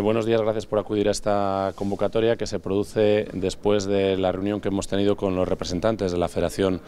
Buenos días, gracias por acudir a esta convocatoria que se produce después de la reunión que hemos tenido con los representantes de la Federación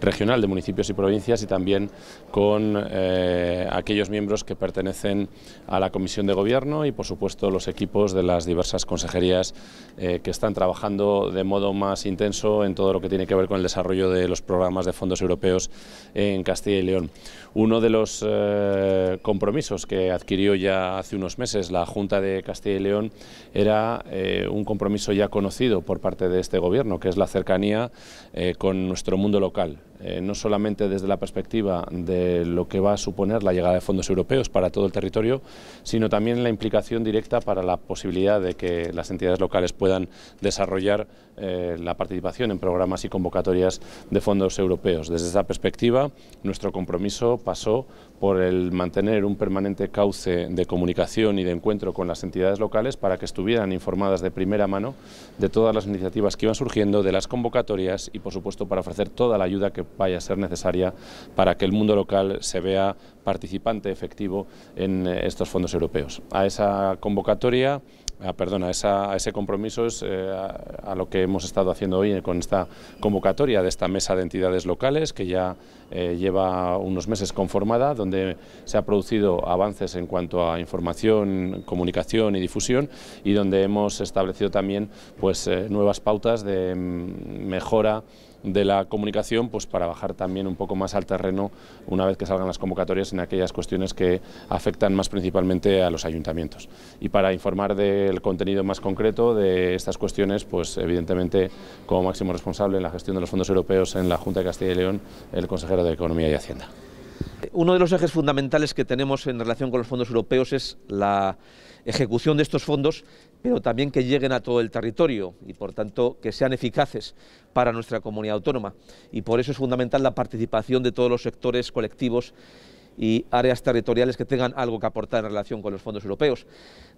Regional de Municipios y Provincias y también con eh, aquellos miembros que pertenecen a la Comisión de Gobierno y por supuesto los equipos de las diversas consejerías eh, que están trabajando de modo más intenso en todo lo que tiene que ver con el desarrollo de los programas de fondos europeos en Castilla y León. Uno de los eh, compromisos que adquirió ya hace unos meses la Junta de Castilla Castilla y León era eh, un compromiso ya conocido por parte de este Gobierno, que es la cercanía eh, con nuestro mundo local. Eh, no solamente desde la perspectiva de lo que va a suponer la llegada de fondos europeos para todo el territorio, sino también la implicación directa para la posibilidad de que las entidades locales puedan desarrollar eh, la participación en programas y convocatorias de fondos europeos. Desde esa perspectiva, nuestro compromiso pasó por el mantener un permanente cauce de comunicación y de encuentro con las entidades locales para que estuvieran informadas de primera mano de todas las iniciativas que iban surgiendo, de las convocatorias y, por supuesto, para ofrecer toda la ayuda que vaya a ser necesaria para que el mundo local se vea participante efectivo en eh, estos fondos europeos. A esa convocatoria ah, a ese compromiso es eh, a, lo que hemos estado haciendo hoy con esta convocatoria de esta mesa de entidades locales que ya eh, lleva unos meses conformada, donde se han producido avances en cuanto a información, comunicación y difusión y donde hemos establecido también pues, nuevas pautas de mm, mejora de la comunicación pues para bajar también un poco más al terreno una vez que salgan las convocatorias en aquellas cuestiones que afectan más principalmente a los ayuntamientos. Y para informar del contenido más concreto de estas cuestiones, pues evidentemente como máximo responsable en la gestión de los fondos europeos en la Junta de Castilla y León, el consejero de Economía y Hacienda. Uno de los ejes fundamentales que tenemos en relación con los fondos europeos es la ejecución de estos fondos, pero también que lleguen a todo el territorio y, por tanto, que sean eficaces para nuestra comunidad autónoma. Y por eso es fundamental la participación de todos los sectores colectivos y áreas territoriales que tengan algo que aportar en relación con los fondos europeos.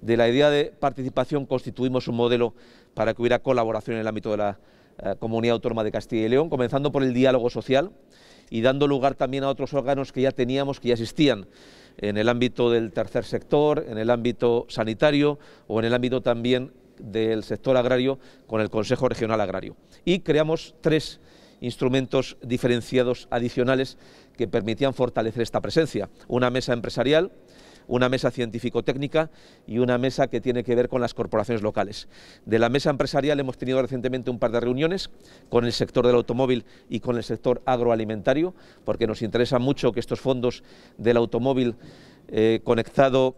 De la idea de participación constituimos un modelo para que hubiera colaboración en el ámbito de la eh, Comunidad Autónoma de Castilla y León, comenzando por el diálogo social y dando lugar también a otros órganos que ya teníamos, que ya existían en el ámbito del tercer sector, en el ámbito sanitario o en el ámbito también del sector agrario con el Consejo Regional Agrario. Y creamos tres instrumentos diferenciados adicionales que permitían fortalecer esta presencia. Una mesa empresarial, una mesa científico-técnica y una mesa que tiene que ver con las corporaciones locales. De la mesa empresarial hemos tenido recientemente un par de reuniones con el sector del automóvil y con el sector agroalimentario, porque nos interesa mucho que estos fondos del automóvil eh, conectado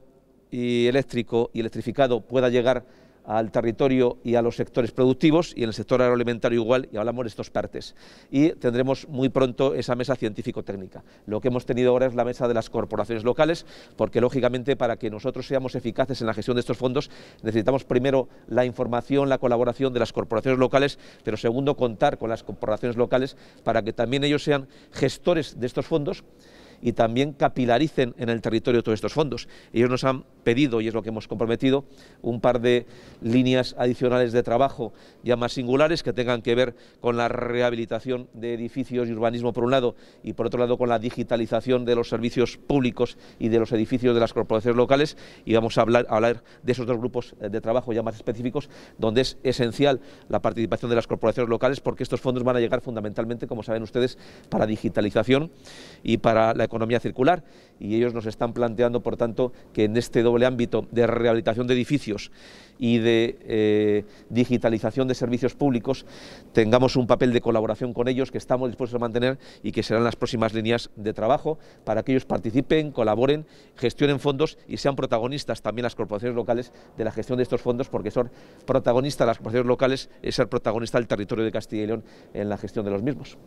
y eléctrico y electrificado pueda llegar al territorio y a los sectores productivos y en el sector agroalimentario igual, y hablamos de estos partes. Y tendremos muy pronto esa mesa científico-técnica. Lo que hemos tenido ahora es la mesa de las corporaciones locales, porque lógicamente para que nosotros seamos eficaces en la gestión de estos fondos necesitamos primero la información, la colaboración de las corporaciones locales, pero segundo contar con las corporaciones locales para que también ellos sean gestores de estos fondos y también capilaricen en el territorio todos estos fondos. Ellos nos han pedido, y es lo que hemos comprometido, un par de líneas adicionales de trabajo ya más singulares que tengan que ver con la rehabilitación de edificios y urbanismo por un lado y por otro lado con la digitalización de los servicios públicos y de los edificios de las corporaciones locales y vamos a hablar, de esos dos grupos eh, de trabajo ya más específicos donde es esencial la participación de las corporaciones locales porque estos fondos van a llegar fundamentalmente, como saben ustedes, para digitalización y para la economía circular y ellos nos están planteando, por tanto, que en este doble ámbito de rehabilitación de edificios y de eh, digitalización de servicios públicos tengamos un papel de colaboración con ellos que estamos dispuestos a mantener y que serán las próximas líneas de trabajo para que ellos participen, colaboren, gestionen fondos y sean protagonistas también las corporaciones locales de la gestión de estos fondos porque son protagonistas las corporaciones locales es ser protagonista del territorio de Castilla y León en la gestión de los mismos.